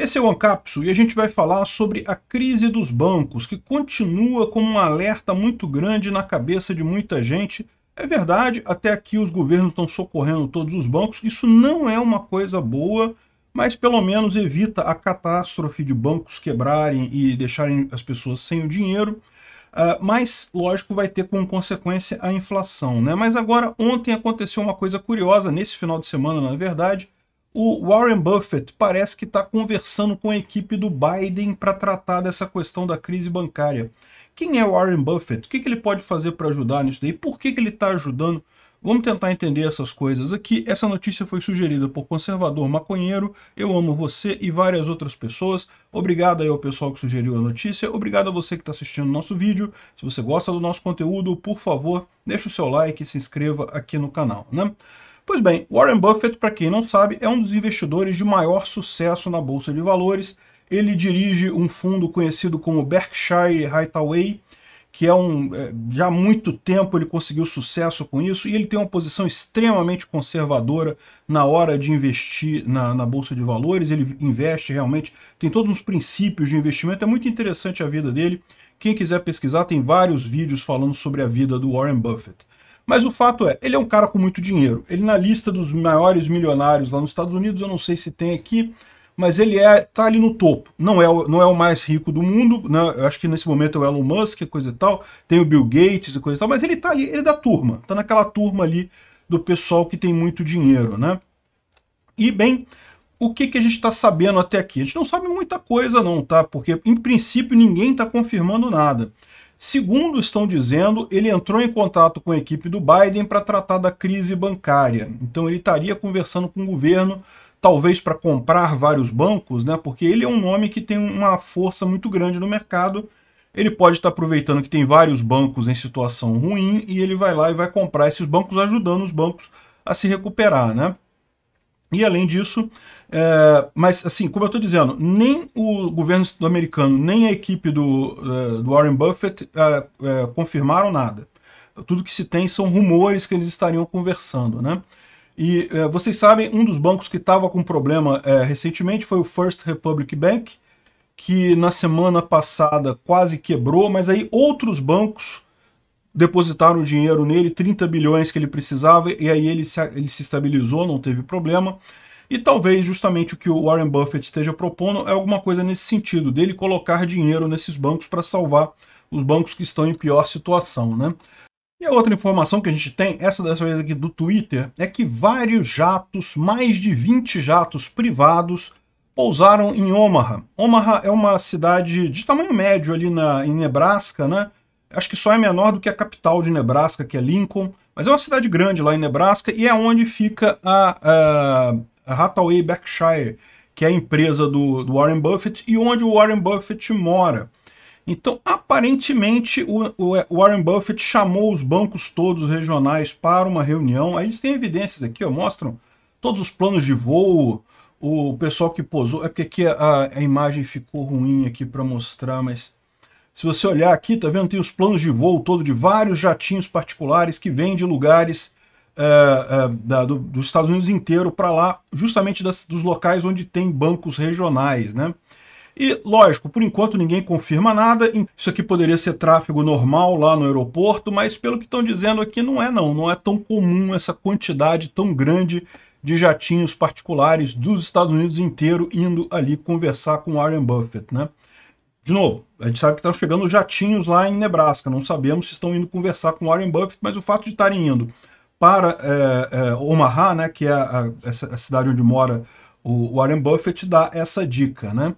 Esse é o Ancapso e a gente vai falar sobre a crise dos bancos, que continua como um alerta muito grande na cabeça de muita gente. É verdade, até aqui os governos estão socorrendo todos os bancos, isso não é uma coisa boa, mas pelo menos evita a catástrofe de bancos quebrarem e deixarem as pessoas sem o dinheiro. Uh, mas, lógico, vai ter como consequência a inflação. Né? Mas agora, ontem aconteceu uma coisa curiosa, nesse final de semana, na verdade, o Warren Buffett parece que está conversando com a equipe do Biden para tratar dessa questão da crise bancária. Quem é o Warren Buffett? O que, que ele pode fazer para ajudar nisso daí? Por que, que ele está ajudando? Vamos tentar entender essas coisas aqui. Essa notícia foi sugerida por Conservador Maconheiro. Eu amo você e várias outras pessoas. Obrigado aí ao pessoal que sugeriu a notícia. Obrigado a você que está assistindo o nosso vídeo. Se você gosta do nosso conteúdo, por favor, deixe o seu like e se inscreva aqui no canal. Né? Pois bem, Warren Buffett, para quem não sabe, é um dos investidores de maior sucesso na Bolsa de Valores. Ele dirige um fundo conhecido como Berkshire Hathaway, que é um. É, já há muito tempo ele conseguiu sucesso com isso e ele tem uma posição extremamente conservadora na hora de investir na, na Bolsa de Valores. Ele investe realmente, tem todos os princípios de investimento, é muito interessante a vida dele. Quem quiser pesquisar, tem vários vídeos falando sobre a vida do Warren Buffett. Mas o fato é, ele é um cara com muito dinheiro. Ele na lista dos maiores milionários lá nos Estados Unidos, eu não sei se tem aqui, mas ele é, tá ali no topo. Não é, o, não é o mais rico do mundo, né? Eu acho que nesse momento é o Elon Musk, coisa e tal, tem o Bill Gates e coisa e tal, mas ele tá ali, ele é da turma, tá naquela turma ali do pessoal que tem muito dinheiro, né? E bem, o que, que a gente está sabendo até aqui? A gente não sabe muita coisa não, tá? Porque, em princípio, ninguém está confirmando nada. Segundo estão dizendo, ele entrou em contato com a equipe do Biden para tratar da crise bancária. Então ele estaria conversando com o governo, talvez para comprar vários bancos, né? Porque ele é um nome que tem uma força muito grande no mercado. Ele pode estar tá aproveitando que tem vários bancos em situação ruim e ele vai lá e vai comprar esses bancos ajudando os bancos a se recuperar, né? E além disso, é, mas assim, como eu estou dizendo, nem o governo americano, nem a equipe do, é, do Warren Buffett é, é, confirmaram nada. Tudo que se tem são rumores que eles estariam conversando, né? E é, vocês sabem, um dos bancos que estava com problema é, recentemente foi o First Republic Bank, que na semana passada quase quebrou, mas aí outros bancos depositaram dinheiro nele, 30 bilhões que ele precisava, e aí ele se, ele se estabilizou, não teve problema. E talvez justamente o que o Warren Buffett esteja propondo é alguma coisa nesse sentido, dele colocar dinheiro nesses bancos para salvar os bancos que estão em pior situação, né? E a outra informação que a gente tem, essa dessa vez aqui do Twitter, é que vários jatos, mais de 20 jatos privados, pousaram em Omaha. Omaha é uma cidade de tamanho médio ali na, em Nebraska, né? acho que só é menor do que a capital de Nebraska, que é Lincoln, mas é uma cidade grande lá em Nebraska e é onde fica a, a, a Hathaway Berkshire, que é a empresa do, do, Warren Buffett e onde o Warren Buffett mora. Então, aparentemente, o, o Warren Buffett chamou os bancos todos regionais para uma reunião. Aí eles têm evidências aqui, ó, mostram todos os planos de voo, o pessoal que posou. É porque aqui a, a imagem ficou ruim aqui para mostrar, mas se você olhar aqui, tá vendo? Tem os planos de voo todo de vários jatinhos particulares que vêm de lugares eh, eh, da, do, dos Estados Unidos inteiro para lá, justamente das, dos locais onde tem bancos regionais, né? E, lógico, por enquanto ninguém confirma nada, isso aqui poderia ser tráfego normal lá no aeroporto, mas pelo que estão dizendo aqui, não é não, não é tão comum essa quantidade tão grande de jatinhos particulares dos Estados Unidos inteiro indo ali conversar com Warren Buffett, né? De novo, a gente sabe que estão tá chegando jatinhos lá em Nebraska, não sabemos se estão indo conversar com Warren Buffett, mas o fato de estarem indo para é, é, Omaha, né, que é a, a, a, cidade onde mora o Warren Buffett, dá essa dica. Né?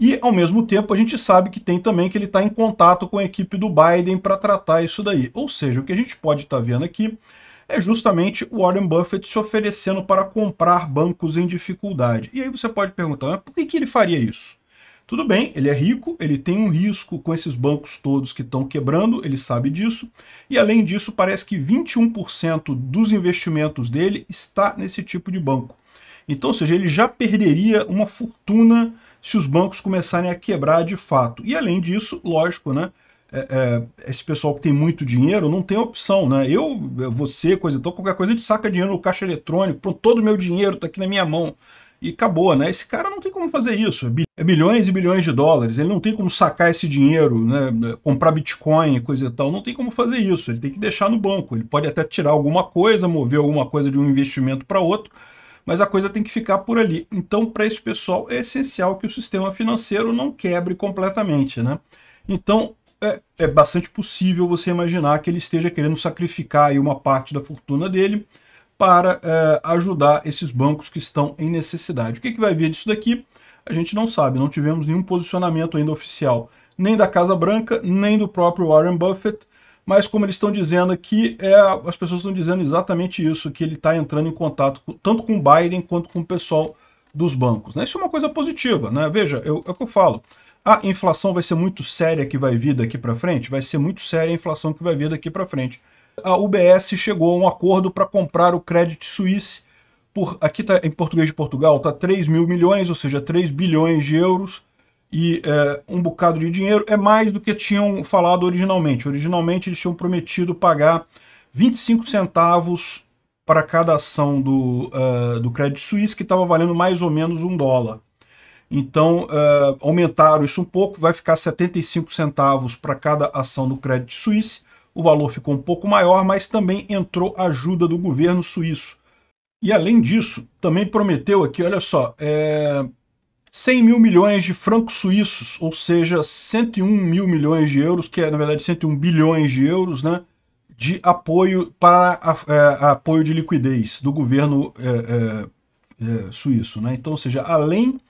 E, ao mesmo tempo, a gente sabe que tem também que ele está em contato com a equipe do Biden para tratar isso daí. Ou seja, o que a gente pode estar tá vendo aqui é justamente o Warren Buffett se oferecendo para comprar bancos em dificuldade. E aí você pode perguntar, mas por que, que ele faria isso? Tudo bem, ele é rico, ele tem um risco com esses bancos todos que estão quebrando, ele sabe disso, e além disso, parece que 21% dos investimentos dele está nesse tipo de banco. Então, ou seja, ele já perderia uma fortuna se os bancos começarem a quebrar de fato. E além disso, lógico, né? É, é, esse pessoal que tem muito dinheiro não tem opção, né? Eu, você, coisa então, qualquer coisa, a gente saca dinheiro no caixa eletrônico, pronto, todo o meu dinheiro está aqui na minha mão e acabou, né? Esse cara não tem como fazer isso. É, é bilhões e bilhões de dólares. Ele não tem como sacar esse dinheiro, né? É, comprar Bitcoin, coisa e tal. Não tem como fazer isso. Ele tem que deixar no banco. Ele pode até tirar alguma coisa, mover alguma coisa de um investimento para outro, mas a coisa tem que ficar por ali. Então, para esse pessoal, é essencial que o sistema financeiro não quebre completamente, né? Então, é, é bastante possível você imaginar que ele esteja querendo sacrificar aí uma parte da fortuna dele para é, ajudar esses bancos que estão em necessidade. O que, que vai vir disso daqui? A gente não sabe, não tivemos nenhum posicionamento ainda oficial, nem da Casa Branca, nem do próprio Warren Buffett, mas como eles estão dizendo aqui, é, as pessoas estão dizendo exatamente isso, que ele está entrando em contato com, tanto com o Biden quanto com o pessoal dos bancos. Né? Isso é uma coisa positiva, né? Veja, eu, é o que eu falo. A inflação vai ser muito séria que vai vir daqui para frente? Vai ser muito séria a inflação que vai vir daqui para frente a UBS chegou a um acordo para comprar o Credit Suisse por, aqui tá em português de Portugal está 3 mil milhões, ou seja, 3 bilhões de euros e é, um bocado de dinheiro, é mais do que tinham falado originalmente. Originalmente eles tinham prometido pagar 25 centavos para cada ação do, uh, do Credit Suisse, que estava valendo mais ou menos um dólar. Então uh, aumentaram isso um pouco, vai ficar 75 centavos para cada ação do Credit Suisse, o valor ficou um pouco maior, mas também entrou ajuda do governo suíço. E além disso, também prometeu aqui, olha só, é, 100 mil milhões de francos suíços, ou seja, 101 mil milhões de euros, que é na verdade 101 bilhões de euros, né, de apoio para é, apoio de liquidez do governo é, é, é, suíço. Né? Então, ou seja, além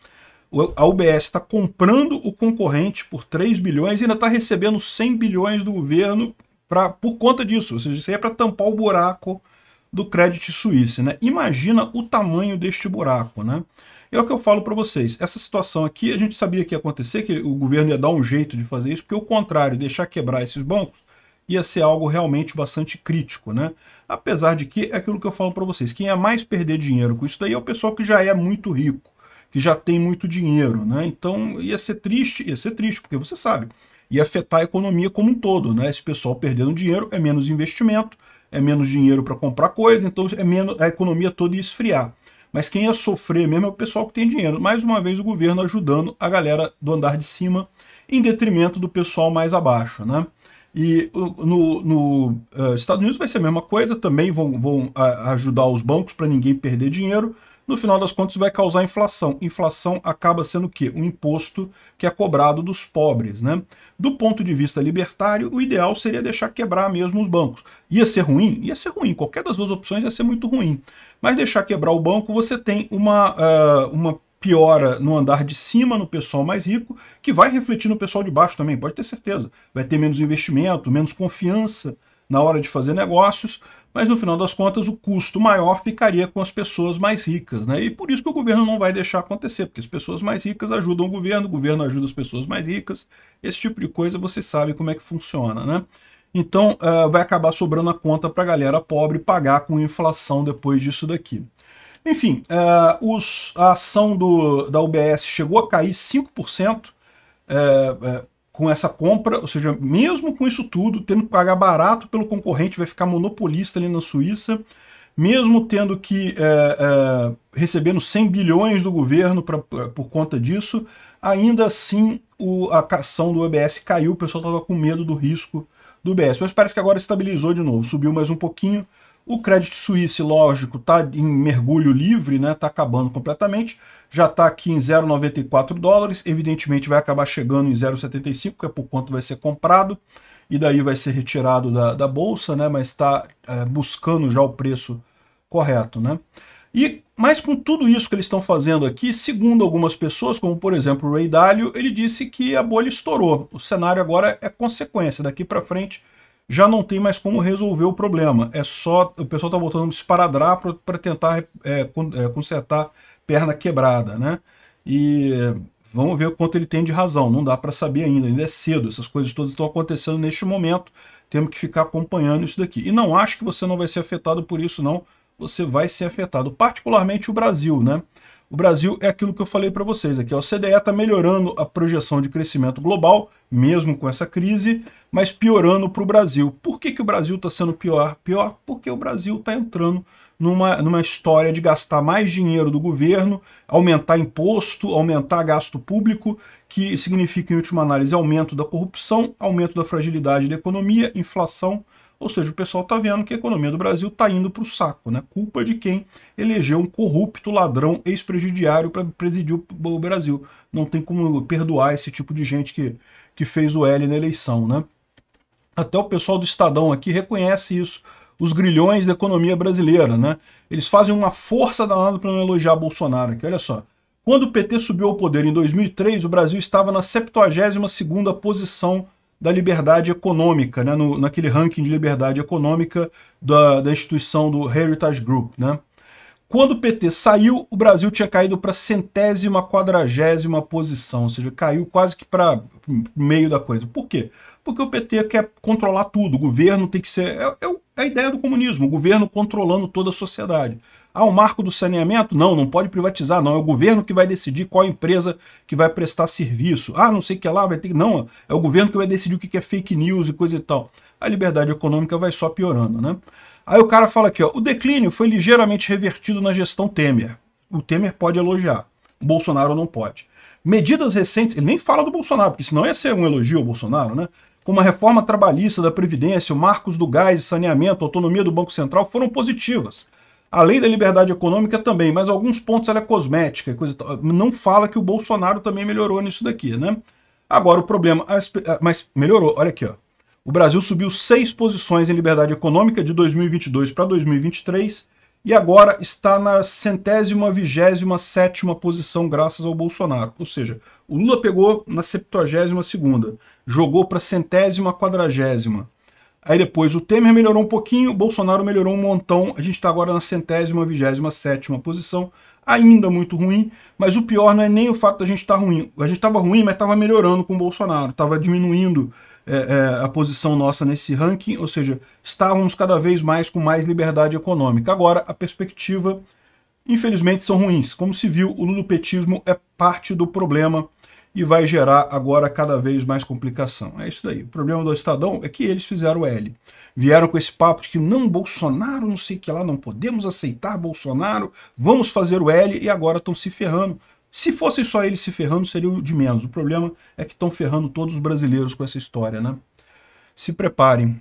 a UBS está comprando o concorrente por 3 bilhões e ainda está recebendo 100 bilhões do governo pra, por conta disso. Ou seja, isso aí é para tampar o buraco do Credit Suisse. Né? Imagina o tamanho deste buraco. Né? É o que eu falo para vocês. Essa situação aqui, a gente sabia que ia acontecer, que o governo ia dar um jeito de fazer isso, porque o contrário, deixar quebrar esses bancos, ia ser algo realmente bastante crítico. Né? Apesar de que, é aquilo que eu falo para vocês, quem é mais perder dinheiro com isso daí é o pessoal que já é muito rico, que já tem muito dinheiro. Né? Então ia ser triste, ia ser triste, porque você sabe, e afetar a economia como um todo, né? Esse pessoal perdendo dinheiro é menos investimento, é menos dinheiro para comprar coisa, então é menos a economia toda ia esfriar. Mas quem ia sofrer mesmo é o pessoal que tem dinheiro. Mais uma vez o governo ajudando a galera do andar de cima em detrimento do pessoal mais abaixo, né? E no, no uh, Estados Unidos vai ser a mesma coisa, também vão, vão a, ah, ajudar os bancos para ninguém perder dinheiro, no final das contas vai causar inflação. Inflação acaba sendo o quê? Um imposto que é cobrado dos pobres, né? Do ponto de vista libertário, o ideal seria deixar quebrar mesmo os bancos. Ia ser ruim? Ia ser ruim. Qualquer das duas opções ia ser muito ruim. Mas deixar quebrar o banco, você tem uma, uh, uma piora no andar de cima, no pessoal mais rico, que vai refletir no pessoal de baixo também, pode ter certeza. Vai ter menos investimento, menos confiança na hora de fazer negócios, mas no final das contas o custo maior ficaria com as pessoas mais ricas, né? E por isso que o governo não vai deixar acontecer, porque as pessoas mais ricas ajudam o governo, o governo ajuda as pessoas mais ricas, esse tipo de coisa você sabe como é que funciona, né? Então uh, vai acabar sobrando a conta para a galera pobre pagar com inflação depois disso daqui. Enfim, uh, os, a ação do, da UBS chegou a cair 5%, é, é, com essa compra, ou seja, mesmo com isso tudo, tendo que pagar barato pelo concorrente, vai ficar monopolista ali na Suíça, mesmo tendo que é, é, recebendo 100 bilhões do governo pra, por conta disso, ainda assim o, a ação do EBS caiu, o pessoal estava com medo do risco do BS. Mas parece que agora estabilizou de novo, subiu mais um pouquinho, o Credit Suisse, lógico, está em mergulho livre, está né? Tá acabando completamente. Já está aqui em 0,94 dólares. Evidentemente vai acabar chegando em 0,75, que é por quanto vai ser comprado. E daí vai ser retirado da, da bolsa, né? mas está é, buscando já o preço correto. Né? E, mas com tudo isso que eles estão fazendo aqui, segundo algumas pessoas, como por exemplo o Ray Dalio, ele disse que a bolha estourou. O cenário agora é consequência. Daqui para frente já não tem mais como resolver o problema. É só o pessoal está botando um esparadrapo para tentar é, é, consertar perna quebrada, né? E vamos ver o quanto ele tem de razão. Não dá para saber ainda, ainda é cedo. Essas coisas todas estão acontecendo neste momento. Temos que ficar acompanhando isso daqui. E não acho que você não vai ser afetado por isso, não. Você vai ser afetado, particularmente o Brasil, né? o Brasil é aquilo que eu falei para vocês aqui. A o está melhorando a projeção de crescimento global, mesmo com essa crise, mas piorando para o Brasil. Por que, que o Brasil está sendo pior? Pior porque o Brasil está entrando numa, numa história de gastar mais dinheiro do governo, aumentar imposto, aumentar gasto público, que significa, em última análise, aumento da corrupção, aumento da fragilidade da economia, inflação ou seja, o pessoal está vendo que a economia do Brasil está indo para o saco, né? Culpa de quem elegeu um corrupto ladrão ex-presidiário para presidir o Brasil. Não tem como perdoar esse tipo de gente que, que fez o L na eleição, né? Até o pessoal do Estadão aqui reconhece isso os grilhões da economia brasileira, né? Eles fazem uma força danada para não elogiar Bolsonaro aqui, olha só. Quando o PT subiu ao poder em 2003, o Brasil estava na 72ª posição da liberdade econômica, né, no, naquele ranking de liberdade econômica da, da instituição do Heritage Group. Né. Quando o PT saiu, o Brasil tinha caído para centésima quadragésima posição, ou seja, caiu quase que para meio da coisa. Por quê? Porque o PT quer controlar tudo, o governo tem que ser... É, é, é a ideia do comunismo, o governo controlando toda a sociedade. Ah, o marco do saneamento? Não, não pode privatizar, não. É o governo que vai decidir qual empresa que vai prestar serviço. Ah, não sei o que lá, vai ter Não, é o governo que vai decidir o que é fake news e coisa e tal. A liberdade econômica vai só piorando, né? Aí o cara fala aqui, ó, o declínio foi ligeiramente revertido na gestão Temer. O Temer pode elogiar, o Bolsonaro não pode. Medidas recentes, ele nem fala do Bolsonaro, porque senão ia ser um elogio ao Bolsonaro, né? Como a reforma trabalhista da Previdência, o marcos do gás e saneamento, a autonomia do Banco Central foram positivas a lei da liberdade econômica também, mas alguns pontos ela é cosmética, coisa não fala que o Bolsonaro também melhorou nisso daqui, né? Agora o problema, mas melhorou, olha aqui, ó. O Brasil subiu seis posições em liberdade econômica de 2022 para 2023 e agora está na centésima vigésima sétima posição graças ao Bolsonaro. Ou seja, o Lula pegou na septuagésima segunda, jogou para centésima quadragésima. Aí depois o Temer melhorou um pouquinho, o Bolsonaro melhorou um montão. A gente está agora na centésima, vigésima, sétima posição. Ainda muito ruim, mas o pior não é nem o fato da gente estar tá ruim. A gente estava ruim, mas estava melhorando com o Bolsonaro. Estava diminuindo é, é, a posição nossa nesse ranking, ou seja, estávamos cada vez mais com mais liberdade econômica. Agora, a perspectiva, infelizmente, são ruins. Como se viu, o lulupetismo é parte do problema e vai gerar agora cada vez mais complicação. É isso daí. O problema do Estadão é que eles fizeram L. Vieram com esse papo de que não, Bolsonaro, não sei o que lá, não podemos aceitar Bolsonaro, vamos fazer o L e agora estão se ferrando. Se fossem só eles se ferrando, seria o de menos. O problema é que estão ferrando todos os brasileiros com essa história, né? Se preparem.